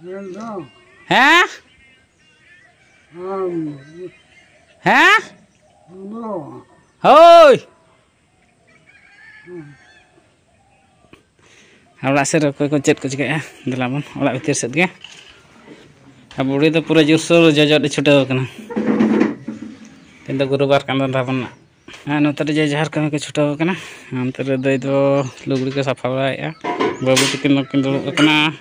Hah? Hah? Hoi. Ala ser koy ko cet ko jiga ya. Delamon ala utir set ge. Aburi itu pura justru jusur jajot chuta kana. Tenda guru bar kan dan rapan. Ano tar jajar kan ke chuta kana. Antar dai to lugri ke safa ya. Babu tikin nok kin kana.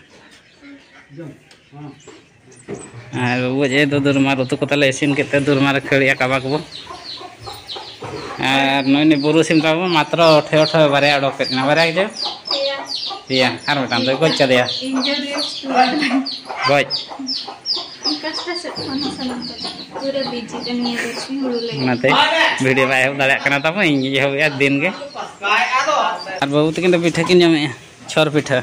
बाबू जे तो दुर्मा ऋतु को तले एसिन केते दुर्मा रे खेलिया काबा को आ नयने बुरु SIM बाबू मात्र अठे अठे बारे आडो पे ना बारे जे पिया हर में काम दे को चले या इंजो दे बॉय भिडियो दिन के बाबू तक पिठा कि छोर पिठा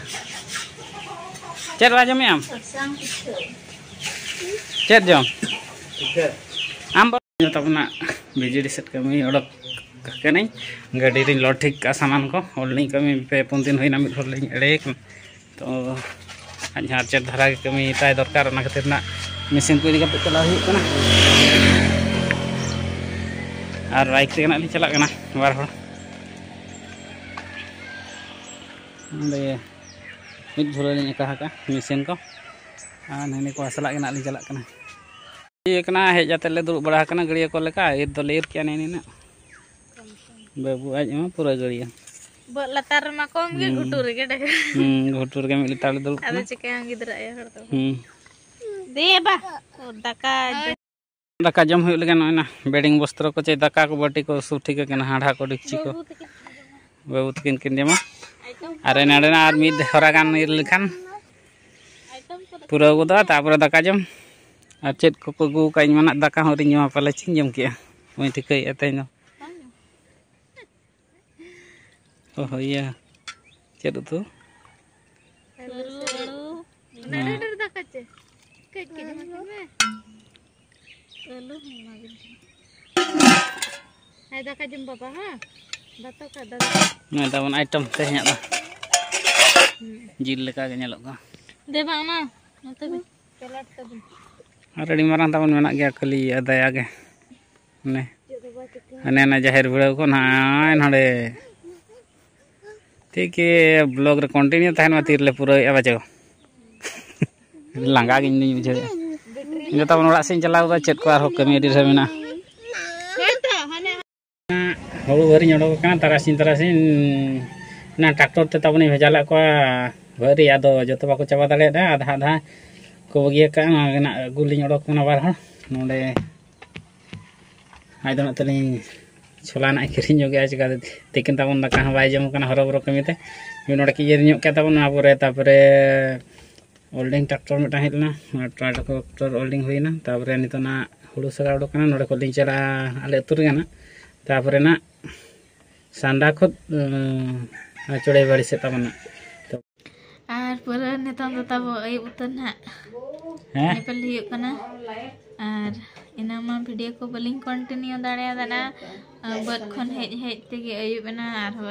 चेत राजम याम चेत जो आम बोलो तब तो ना बिजी रिसेट कर मैं उड़ा करके नहीं गाड़ी रिंग लॉट ठीक का सामान को और नहीं कभी पे पुंतीन हुई ना मिल रही है एक तो अच्छा चेत धरा के कभी इताय दरकार ना करते ना मिशन कोई दिक्कत चला ही करना आर राइट से करना नहीं चला करना बार बार अंदर मिद झोल मिसेम को नीनी को सलाक ना चलना चलना हज जाते दुर्ब बड़ा गड़िया को लेकर इर दो ना बाबू आज में पूरा गड़िया घुटूर लतारे दुर्ब चेहरा दाका जम हो बेडिंग बस्तर को चाहे दाका को बाटी को सब ठीक हाँ डिक्ची को बाबू तक जमा ᱟᱨ ᱱᱚᱰᱮ ᱟᱨ ᱢᱤᱫ ᱦᱚᱨᱟ ᱜᱟᱱ ᱤᱨ ᱞᱮᱠᱷᱟᱱ ᱯᱩᱨᱟᱹᱣ ᱜᱚᱫᱚᱜᱼᱟ ᱛᱟᱯᱚᱨᱮ ᱫᱟᱠᱟ ᱡᱚᱢ ᱟᱨ ᱪᱮᱫ ᱠᱚᱠᱚ ᱟᱹᱜᱩ ᱠᱟᱹᱧ ᱢᱟᱱᱟᱜ ᱫᱟᱠᱟ ᱦᱚᱸ ᱨᱤᱧ ᱡᱚᱢᱟ ᱯᱟᱞᱮ ᱪᱤᱧ ᱡᱚᱢ ᱠᱮᱜᱼᱟ ᱵᱟᱹᱧ ᱴᱷᱤᱠᱟᱹᱭᱮᱫᱼᱟ ᱛᱮᱦᱮᱧ ᱫᱚ ᱚ ᱤᱭᱟᱹ ᱪᱮᱫ ᱩᱛᱩ ᱫᱟᱠᱟ ᱡᱚᱢ ᱵᱟᱵᱟ ᱦᱮᱸ ngatawan nah, item tehnya lah hmm. jilid kagaknya loh kah deh bang na ada di marang tawan mana kaya kali ada ya ke ne ane ane jahir bule kok na ane ada tiki blog re continue tahan mati le pura apa ya, cewa langka gini juga ini tawan ulasin celah udah chat kuar hok kami ya, di sana हूँ भरी उड़ोक तारासी तारासी tractor तेता बनी भेजा लगे भारी अद जो बाको चाबा दाड़े आधा आधा को बगे अगुली उड़ोक बार ने आजली छोला ना कहीं चेका तेकिन तब दाक जमुन हर बर कमीते इतना तपर ओल्डिंग ट्रैक्टर मिटा हेल्ला ट्रैक्टर ओल्डिंग होना तपर नितना हूँ सारा उड़ोक ना खुली चला अल अतुरी तापर ना सांडा खुद अं, चुड़े बड़ी से तमना तो आर पर नेता तो तब ये उतर ना हैं नेपाल ही कना आर इन्हें हम वीडियो को बलिंग कंटिन्यू दारे ना अं, बट कौन है है हेज तेगे अयुब बना आर हो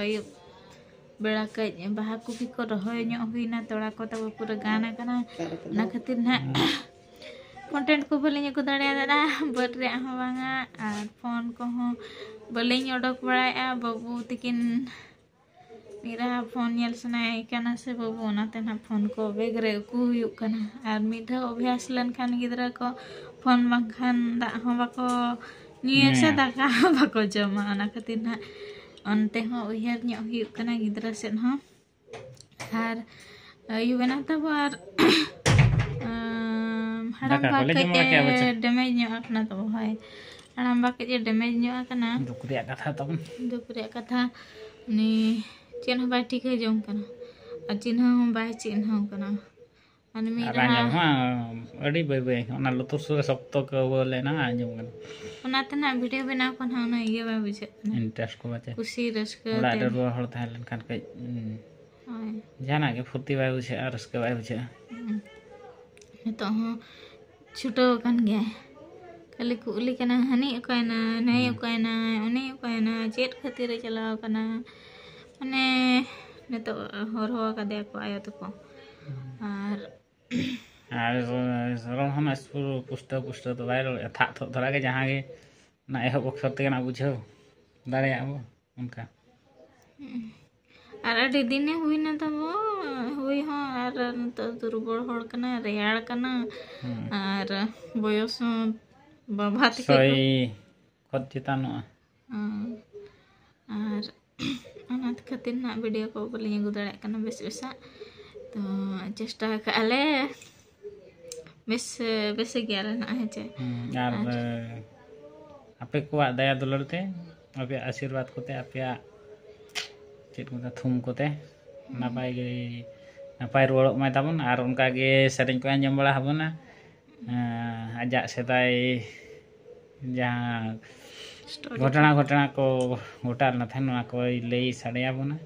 बड़ा बेड़ा बाहर को भी को रहो न्यू न्यो ना तोड़ा को तब पूरा गाना कना ना खतिर ना कंटेंट को बलिंग को दारे दाड़े ना बट रे वांगा आर फोन को हो बोले उडक बड़ा बाबू तक फोन नल सना से बाबू फोन को बेगरे और मिद अभ्यास लेखान गिद्रा को फोन बाखान दाको नियसे दाका जमा खातिर ना अनते उयर होना गिद्रा सेन और आयुबना तब और हड़ा डेमेज हाँ हड़म्बा के डेमेज दुख कथा तब दुख कथा उन्हें चेन बै ठीक जम और चिन्ह बै चिन्ह ᱟᱹᱰᱤ ᱵᱟᱹᱭ ᱵᱟᱹᱭ ᱚᱱᱟ ᱞᱩᱛᱩᱨ ᱥᱩᱨ ᱥᱚᱠᱛᱚ ᱠᱚ ᱵᱚᱞᱮᱱᱟ ᱟᱸᱡᱚᱢ ᱠᱟᱱᱟ ᱚᱱᱟᱛᱮ ᱱᱟ ᱵᱷᱤᱰᱤᱭᱳ ᱵᱮᱱᱟᱣ ᱠᱷᱚᱱ ᱦᱚᱸ ᱚᱱᱟ ᱤᱭᱟᱹ ᱵᱟᱭ ᱵᱩᱡᱷᱟᱹᱜ ᱠᱟᱱᱟ ᱤᱱᱴᱟᱨᱮᱥᱴ ᱠᱚ ᱵᱟᱪᱮ ᱠᱩᱥᱤ ᱨᱟᱹᱥᱠᱟᱹ ᱚᱲᱟᱜ ᱨᱮ ᱨᱩᱣᱟᱹ ᱦᱚᱲ ᱛᱟᱦᱮᱸ ᱞᱮᱱᱠᱷᱟᱱ ᱠᱟᱹᱡ ᱡᱟᱦᱟᱱᱟᱜ ᱜᱮ ᱯᱷᱩᱨᱛᱤ ᱵᱟᱭ ᱵᱩᱡᱷᱟᱹᱜᱼᱟ ᱨᱟᱹᱥᱠᱟᱹ ᱵᱟᱭ ᱵᱩᱡᱷᱟᱹᱜᱼᱟ ᱱᱤᱛᱚᱜ ᱦᱚᱸ ᱪᱷᱩᱴᱟᱹᱣ ᱟᱠᱟᱱ ᱜᱮᱭᱟᱭ ᱠᱷᱟᱹᱞᱤᱠᱚ ᱩᱞᱤ ᱠᱟᱱᱟ ᱦᱟᱹᱱᱤ ᱚᱠᱟᱭᱮᱱᱟ ᱱᱟᱹᱭ ᱚᱠᱟᱭᱮᱱᱟ ᱩᱱᱤ ᱚᱠᱟᱭᱮᱱᱟ ᱪᱮᱫ ᱠᱷᱟᱹᱛᱤᱨᱮ ᱪᱟᱞᱟᱣ ᱠᱟᱱᱟ ᱢᱟᱱᱮ ᱱᱤᱛᱚᱜ ᱦᱚᱨᱦᱚ ᱟᱠᱟᱫᱮᱭᱟ ᱠᱚ ᱟᱭᱳ ᱛᱟᱠᱚ ᱟᱨ ᱟᱨ ᱥᱚᱨᱚᱢ ᱦᱚᱸ ᱥᱯᱩᱨ ᱯᱩᱥᱴᱟᱹᱣ ᱯᱩᱥᱴᱟᱹᱣ ᱫᱚ ᱵᱟᱭ ᱨᱚᱲᱮᱫᱼᱟ ᱛᱷᱟᱜ ᱛᱷᱚᱜ ᱫᱷᱟᱨᱟ ᱜᱮ ᱡᱟᱦᱟᱸ ᱜᱮ ᱚᱱᱟ ᱮᱦᱚᱵ ᱚᱠᱥᱚᱨ ᱛᱮᱜᱮ ᱱᱟᱜ ᱵᱩᱡᱷᱟᱹᱣ ᱫᱟᱲᱮᱭᱟᱜ ᱟᱵᱚ ᱚᱱᱠᱟ ᱟᱨ ᱟᱹᱰᱤ ᱫᱤᱱᱮ ᱦᱩᱭᱱᱟ ᱛᱟᱵᱚ ᱦᱩᱭ ᱦᱚᱸ ᱟᱨ ᱱᱤᱛᱚᱜ ᱫᱩᱨᱵᱚᱞ ᱦᱚᱲ ᱠᱟᱱᱟ ᱨᱮᱭᱟᱲ ᱠᱟᱱᱟ ᱟᱨ ᱵᱚᱭᱚᱥ ᱦᱚᱸ Bapak, Soi, kau cerita no. Hmm. Ah, anak kecil nak video aku beli yang gudek kan, besok besok. Tuh, cesta kalle. Bes besok gila, nah aja. Hmm. Ya, apa kuat daya dulu teh? Apa asir buat kau teh? Apa cerita tuh tum kau teh? Hmm. Napa ini? Napa air wolok main tamun? Arun kage sering kau yang na. आज हाँ, सेदाई तो जहाँ घटना घटना को गोटा ना ना को लई साड़ेबना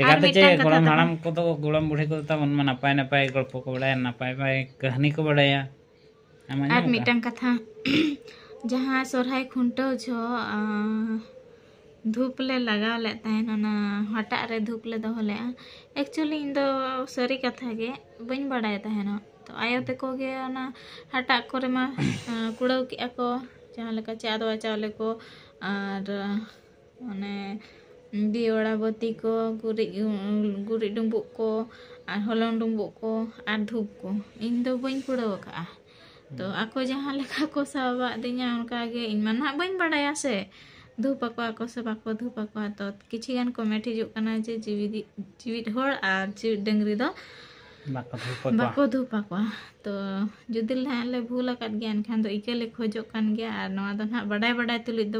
चेकाते चे गोम हाड़म को तो गोम बुढ़ी को नपाय नपाय गल्प को बड़ा नपाय पाए कहानी को बड़ा आर मिटांग कथा जहाँ सरहाय खुंट जो धूप ले लगा ले हटा रे धूप ले दोहले एक्चुअली इन दो सरी कथा के बड़ा बड़ा ᱛᱚ ᱟᱭᱳ ᱛᱮᱠᱚ ᱜᱮ ᱚᱱᱟ ᱦᱟᱴᱟᱜ ᱠᱚᱨᱮ ᱢᱟ ᱠᱩᱲᱟᱹᱣ ᱠᱮᱜᱼᱟ ᱠᱚ ᱡᱟᱦᱟᱸ ᱞᱮᱠᱟ ᱪᱟᱫᱣᱟ ᱪᱟᱣᱞᱮ ᱠᱚ ᱟᱨ ᱚᱱᱮ ᱫᱤᱣᱟᱹᱲᱟ ᱵᱟᱹᱛᱤ ᱠᱚ ᱜᱩᱨᱤᱡ ᱜᱩᱨᱤᱡ ᱰᱩᱸᱵᱩᱜ ᱠᱚ ᱟᱨ ᱦᱚᱞᱚᱝ ᱰᱩᱸᱵᱩᱜ ᱠᱚ ᱟᱨ ᱫᱷᱩᱯ ᱠᱚ ᱤᱧ ᱫᱚ ᱵᱟᱹᱧ ᱠᱩᱲᱟᱹᱣ ᱟᱠᱟᱜᱼᱟ ᱛᱚ ᱟᱠᱚ ᱡᱟᱦᱟᱸ ᱞᱮᱠᱟ ᱠᱚ ᱥᱟᱵᱟᱜ ᱫᱤᱧᱟ ᱚᱱᱠᱟᱜᱮ ᱤᱧ ᱢᱟ ᱱᱟᱦᱟᱜ ᱵᱟᱹᱧ ᱵᱟᱰᱟᱭᱟ ᱥᱮ ᱫᱷᱩᱯ ᱟᱠᱚᱣᱟ ᱠᱚ ᱥᱮ ᱵᱟᱠᱚ ᱫᱷᱩᱯ ᱟᱠᱚᱣᱟ ᱛᱚ ᱠᱤᱪᱷᱩ ᱜᱟᱱ ᱠᱚᱢᱮᱱᱴ ᱦᱤᱡᱩᱜ ᱠᱟᱱᱟ ᱡᱮ ᱡᱤᱣᱤᱫ ᱡᱤᱣᱤᱫ ᱦᱚᱲ ᱟᱨ ᱡᱤᱣᱤᱫ ᱰᱟᱹᱝᱨᱤ ᱫᱚ तो जुदी लहा भूल तो इकाले खोजन बाडा बाडा तुलित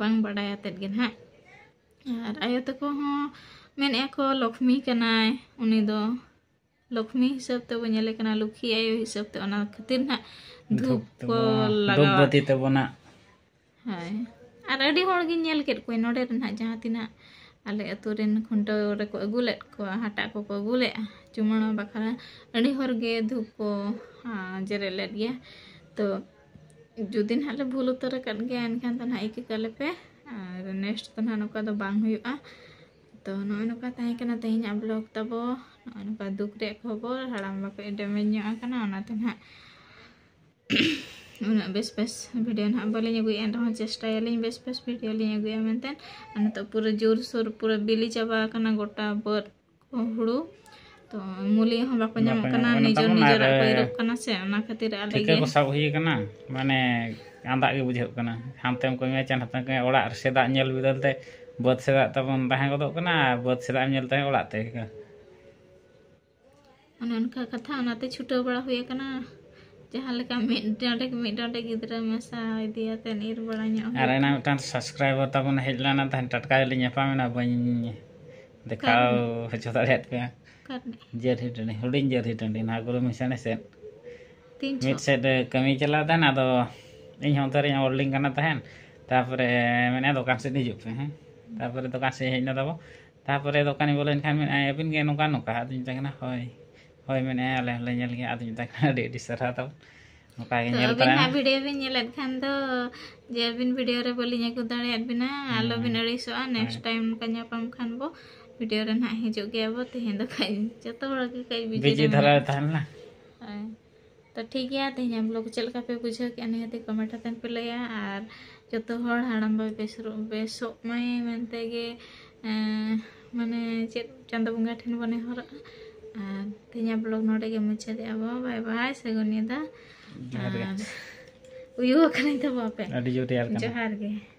बाडा तेज गे ना और आयो तक मन लक्ष्मी कना लक्ष्मी हिसाब तब लक्षी आयो हिसाब से खातिर ना धूप को लगा हाँ और अभी हम कोई नडे ना जहाँ तना ᱟᱞᱮ ᱟᱛᱳ ᱨᱮᱱ ᱠᱷᱩᱱᱴᱟᱹᱣ ᱨᱮᱠᱚ ᱟᱹᱜᱩ ᱞᱮᱫ ᱠᱚᱣᱟ ᱦᱟᱴᱟᱜ ᱠᱚᱠᱚ ᱟᱹᱜᱩ ᱞᱮᱫᱼᱟ ᱪᱩᱢᱟᱹᱲᱟ ᱵᱟᱠᱷᱨᱟ ᱟᱹᱰᱤ ᱦᱚᱲᱜᱮ ᱫᱷᱩᱯ ᱠᱚ ᱡᱮᱨᱮᱫ ᱞᱮᱫ ᱜᱮᱭᱟ ᱛᱚ ᱡᱩᱫᱤ ᱱᱟᱦᱟᱜ ᱞᱮ ᱵᱷᱩᱞ ᱩᱛᱟᱹᱨ ᱟᱠᱟᱫ ᱜᱮᱭᱟ ᱮᱱᱠᱷᱟᱱ ᱫᱚ ᱱᱟᱦᱟᱜ ᱤᱠᱟᱹ ᱠᱟᱞᱮᱯᱮ ᱟᱨ ᱱᱮᱠᱥᱴ ᱫᱚ ᱱᱟᱦᱟᱜ ᱱᱚᱝᱠᱟ ᱫᱚ ᱵᱟᱝ ᱦᱩᱭᱩᱜᱼᱟ ᱛᱚ ᱱᱚᱜᱼᱚᱭ ᱱᱚᱝᱠᱟ ᱛᱟᱦᱮᱸ ᱠᱟᱱᱟ ᱛᱮᱦᱮᱧᱟᱜ ᱵᱞᱚᱜ ᱛᱟᱵᱚ ᱱᱚᱜᱼᱚᱭ ᱱᱚᱝᱠᱟ ᱫᱩᱠ ᱨᱮᱭᱟᱜ ᱠᱷᱚᱵᱚᱨ ᱦᱟᱲᱟᱢ ᱵᱟᱠᱚ ᱰᱮᱢᱮᱡᱽ ᱧᱚᱜ ᱟᱠᱟᱱᱟ ᱚᱱᱟᱛᱮ ᱱᱟᱦᱟᱜ Muna best best video na bali gue yang tahu aja style ini best best video nya gue yang menten. Anu tak pura jur sur pura beli coba karena gota ber Hulu, To muli yang hamba kunya makanan nih jur nih jur apa itu karena sih anak ketir ada lagi. Kita kusahui sih karena mana anda lagi bujuk karena hamtem kau nya cian hamtem kau nya olah arsi tak nyel lebih buat sih tapi mbah yang kau tuh karena buat sih tak nyel tuh olah teh. Anu kan kata anak tuh cuita berapa ya karena. ᱡᱟᱦᱟᱸ ᱞᱮᱠᱟ ᱢᱤᱫ ᱰᱟᱸᱰᱮ ᱢᱤᱫ ᱰᱟᱸᱰᱮ ᱜᱤᱫᱽᱨᱟᱹ ᱢᱮᱥᱟ ᱤᱫᱤᱭᱟᱛᱮᱫ ᱤᱨ ᱵᱟᱲᱟ ᱧᱚᱜ ᱟᱨ ᱮᱱᱟ ᱢᱤᱫᱴᱟᱝ ᱥᱟᱵᱥᱠᱨᱟᱭᱵᱟᱨ ᱛᱟᱵᱚᱱ ᱦᱮᱡ ᱞᱮᱱᱟ ᱛᱟᱦᱮᱸ ᱴᱟᱴᱠᱟ ᱞᱤᱧ ᱧᱟᱯᱟᱢ ᱮᱱᱟ ᱵᱟᱹᱧ ᱫᱮᱠᱷᱟᱣ ᱦᱚᱪᱚ ᱫᱟᱲᱮᱭᱟᱜ ᱯᱮᱭᱟ ᱡᱟᱹᱨᱦᱤ ᱴᱟᱺᱰᱤ ᱦᱩᱰᱤᱧ ᱡᱟᱹᱨᱦᱤ ᱴᱟᱺᱰᱤ ᱱᱟᱦᱟᱜ ᱜᱩᱨᱩ ᱢᱤᱥᱟᱱᱮ ᱥᱮᱫ ᱢᱤᱫ ᱥᱮᱫ ᱠᱟᱹᱢᱤ ᱪᱟᱞᱟᱣ ᱛᱟᱦᱮᱱ ᱟᱫᱚ ᱤᱧ ᱦᱚᱸ ᱚᱱᱛᱮ ᱨᱤᱧ ᱚᱞᱤᱧ ᱠᱟᱱᱟ ᱛᱟᱦᱮᱱ ᱛᱟᱨᱯᱚᱨᱮ ᱢᱮᱱᱮᱜᱼᱟ ᱫᱚᱠᱟᱱ ᱥᱮᱫ ᱦᱤᱡᱩᱜ ᱯᱮ ᱦᱮᱸ ᱛᱟᱨᱯᱚᱨᱮ ᱫᱚᱠᱟᱱ ᱥᱮᱫ ᱦᱮᱡ ᱮᱱᱟ ᱛᱟᱵᱚ ᱛᱟᱨᱯᱚᱨᱮ ᱫᱚᱠᱟᱱᱤᱧ ᱵᱚᱞᱚᱭᱮᱱ ᱠᱷᱟᱱ ᱢᱮᱱᱮᱜᱼᱟ ᱟᱹᱵᱤᱱ ᱜᱮ ᱱᱚᱝᱠᱟ ᱱᱚᱝᱠᱟ ᱟᱫᱚᱧ ᱢᱮᱛᱟᱭ ᱠᱟᱱᱟ ᱦᱳᱭ ᱦᱳᱭ ᱢᱮᱱᱮᱜᱼᱟ ᱟᱞᱮ ᱦᱚᱸᱞᱮ ᱧᱮᱞ ᱜᱮᱭᱟ ᱟᱫᱚᱧ ᱢᱮᱛᱟ ᱠᱟᱱᱟ ᱟᱹᱰᱤ ᱟᱹᱰᱤ ᱥᱟᱨᱦᱟᱣ ᱛᱟᱵᱚᱱ ᱱᱚᱝᱠᱟ ᱜᱮ ᱧᱮᱞ ᱛᱟᱨᱟ ᱟᱹᱵᱤᱱ ᱵᱷᱤᱰᱤᱭᱳ ᱵᱤᱱ ᱧᱮᱞᱮᱫ ᱠᱷᱟᱱ ᱫᱚ ᱡᱮ ᱟᱹᱵᱤᱱ ᱵᱷᱤᱰᱤᱭᱳ ᱨᱮ ᱵᱟᱹᱞᱤᱧ ᱟᱹᱜᱩ ᱫᱟᱲᱮᱭᱟᱫ ᱵᱤᱱᱟ ᱟᱞᱚᱵᱤᱱ ᱟᱹᱲᱤᱥᱚᱜᱼᱟ ᱱᱮᱠᱥᱴ ᱴᱟᱭᱤᱢ ᱱᱚᱝᱠᱟ ᱧᱟᱯᱟᱢ ᱠᱷᱟᱱ ᱵᱚ वीडियो रे ना हिजो गया वो तेहें तो कई जतो बड़ा के कई बिजी बिजी धरा था ना तो ठीक है तेहें हम लोग चल का पे बुझे के अने ते कमेंट हतन पे लया आर जतो हड़ हड़म बे बेसरो बेसो मैं मनते के माने चेत चंदा बंगा ठन बने हरा ब्लॉग नोट मुझे बै बगुनिया जोहार